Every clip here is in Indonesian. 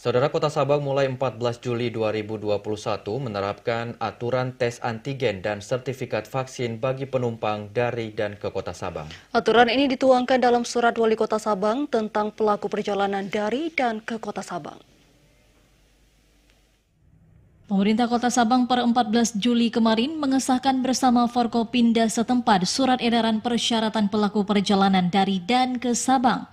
Saudara Kota Sabang mulai 14 Juli 2021 menerapkan aturan tes antigen dan sertifikat vaksin bagi penumpang dari dan ke Kota Sabang. Aturan ini dituangkan dalam surat Wali Kota Sabang tentang pelaku perjalanan dari dan ke Kota Sabang. Pemerintah Kota Sabang per 14 Juli kemarin mengesahkan bersama Forkopinda setempat surat edaran persyaratan pelaku perjalanan dari dan ke Sabang.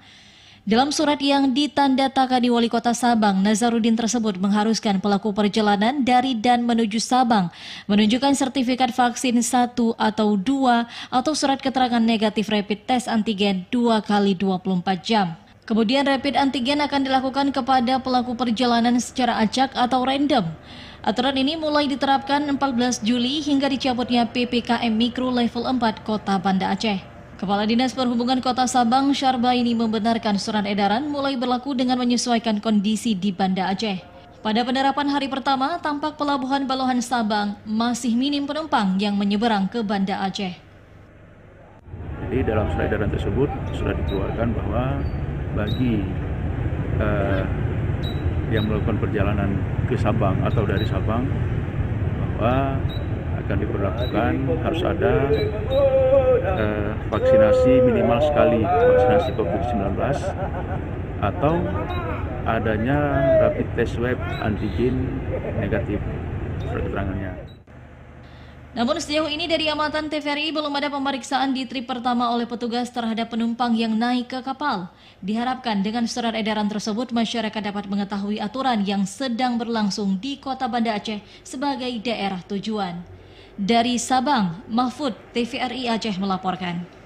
Dalam surat yang ditandatangani Wali Kota Sabang, Nazarudin tersebut mengharuskan pelaku perjalanan dari dan menuju Sabang menunjukkan sertifikat vaksin 1 atau 2 atau surat keterangan negatif rapid test antigen 2 kali 24 jam. Kemudian rapid antigen akan dilakukan kepada pelaku perjalanan secara acak atau random. Aturan ini mulai diterapkan 14 Juli hingga dicabutnya PPKM Mikro Level 4 Kota Banda Aceh. Kepala Dinas Perhubungan Kota Sabang Syarba ini membenarkan surat edaran mulai berlaku dengan menyesuaikan kondisi di Banda Aceh. Pada penerapan hari pertama, tampak pelabuhan Balohan Sabang masih minim penumpang yang menyeberang ke Banda Aceh. Jadi dalam surat edaran tersebut sudah dikeluarkan bahwa bagi eh, yang melakukan perjalanan ke Sabang atau dari Sabang bahwa akan diberlakukan harus ada eh, vaksinasi minimal sekali vaksinasi COVID-19 atau adanya rapid test swab antigen negatif keterangannya. Namun sejauh ini dari amatan TVRI belum ada pemeriksaan di trip pertama oleh petugas terhadap penumpang yang naik ke kapal. Diharapkan dengan surat edaran tersebut masyarakat dapat mengetahui aturan yang sedang berlangsung di kota Banda Aceh sebagai daerah tujuan. Dari Sabang, Mahfud, TVRI Aceh melaporkan.